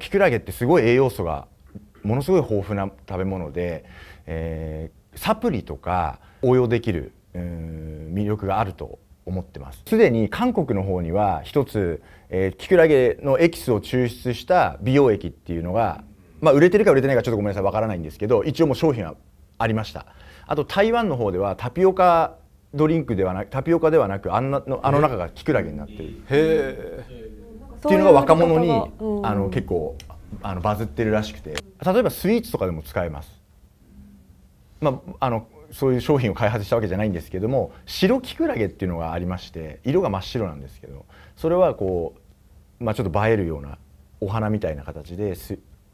キクラゲってすごい栄養素がものすごい豊富な食べ物で、えー、サプリとか応用できる魅力があると思ってますすでに韓国の方には一つ、えー、キクラゲのエキスを抽出した美容液っていうのが、まあ、売れてるか売れてないかちょっとごめんなさいわからないんですけど一応もう商品はありましたあと台湾の方ではタピオカドリンクではなくタピオカではなくあんなのあの中がキクラゲになってるへえっていうのが若者に、うん、あの結構あのバズってるらしくて例えばスイーツとかでも使えます、まあ、あのそういう商品を開発したわけじゃないんですけども白キクラゲっていうのがありまして色が真っ白なんですけどそれはこう、まあ、ちょっと映えるようなお花みたいな形で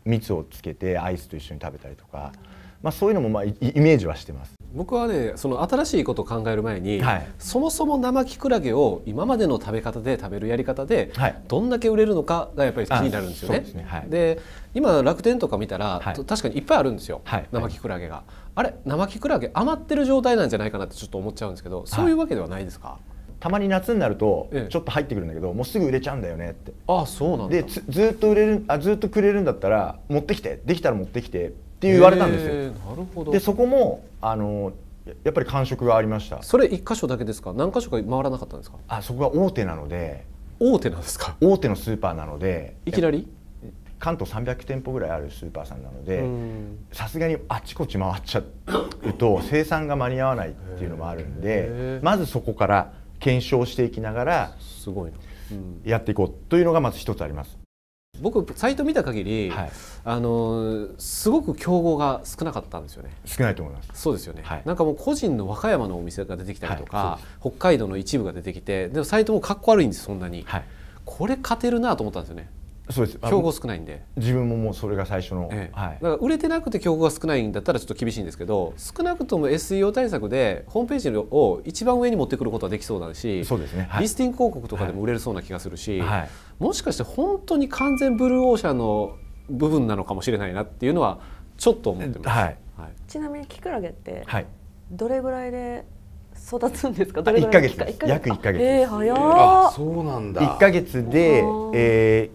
蜜をつけてアイスと一緒に食べたりとか。うんまあ、そういうのもまあイメージはしてます。僕はねその新しいことを考える前に、はい、そもそも生きくらげを今までの食べ方で食べるやり方で、はい、どんだけ売れるのかがやっぱり気になるんですよね。で、ねはい、今楽天とか見たら、確かにいっぱいあるんですよ、生きくらげが。あれ生きくらげ余ってる状態なんじゃないかなってちょっと思っちゃうんですけどそういうわけではないですか、たまに夏になるとちょっと入ってくるんだけど、ええ、もうすぐ売れちゃうんだよねってあそうなんでずっと売れるあずっとくれるんだったら持ってきてできたら持ってきてって言われたんですよ。なるほどでそこもあのやっぱり感触がありましたそれ1箇所だけですか何箇所か回らなかったんですかあそこが大手なので大手なんですか大手のスーパーなのでいきなり関東300店舗ぐらいあるスーパーさんなのでさすがにあちこち回っちゃうと生産が間に合わないっていうのもあるんでまずそこから検証していきながらすごいやっていこうというのがまず一つあります。僕サイト見た限り、はい、あのすごく競合が少なかったんですよね少ないと思いますそうですよね、はい、なんかもう個人の和歌山のお店が出てきたりとか、はい、北海道の一部が出てきてでもサイトもかっこ悪いんですそんなに、これ勝てるなと思ったんですよねそうです競合少ないんで自分ももうそれが最初の、ええ、はい、だから売れてなくて競合が少ないんだったらちょっと厳しいんですけど少なくとも SEO 対策でホームページを一番上に持ってくることはできそうだしそうですね、はい、リスティング広告とかでも売れるそうな気がするし、はい、もしかして本当に完全ブルーオーシャンの部分なのかもしれないなっていうのはちょっと思ってます、はい、はい、ちなみにキクラゲってどれぐらいで育つんですか？どれぐらいか？一ヶ月約一ヶ月えー、早あ、そうなんだ。一ヶ月で、え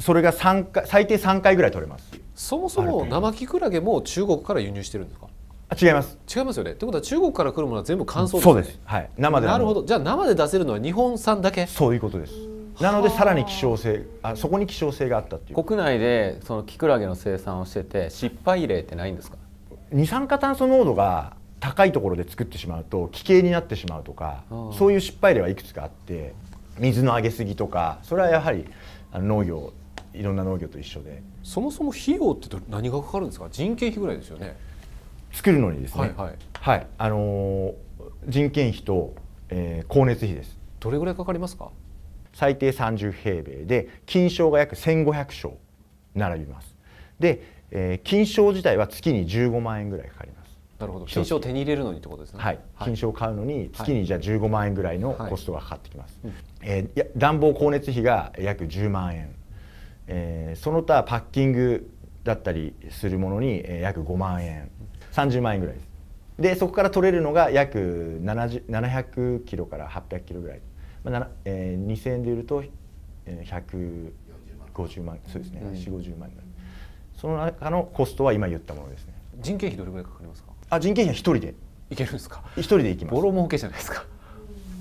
それが3回最低3回ぐらい取れますそもそも生キクラゲも中国から輸入してるんですかあ違います違いますよねってことは中国から来るものは全部乾燥です、ね、そうですはい生でなるほどじゃあ生で出せるのは日本産だけそういうことですなのでさらに希少性あそこに希少性があったっていう国内でそのキクラゲの生産をしてて失敗例ってないんですか二酸化炭素濃度が高いところで作ってしまうと危険になってしまうとかそういう失敗例はいくつかあって水の上げすぎとかそれはやはり農業いろんな農業と一緒でそもそも費用って何がかかるんですか人件費ぐらいですよね作るのにですねはい、はい、はい、あのー、人件費と、えー、光熱費ですどれぐらいかかりますか最低30平米で金賞が約1500床並びますで、えー、金賞自体は月に15万円ぐらいかかりますなるほど金賞を手に入れるのにってことですね、はい、金賞を買うのに月にじゃあ15万円ぐらいのコストがかかってきます、はいい、え暖房光熱費が約10万円えー、その他パッキングだったりするものに、えー、約5万円30万円ぐらいですでそこから取れるのが約700キロから800キロぐらい、まあえー、2000円で売ると、え150万そうですね、うん、4 5 0万ぐらいその中のコストは今言ったものですね人件費どれぐらいかかりますかあ人件費は1人でいけるんですか一人で行きますボロ儲けじゃないですか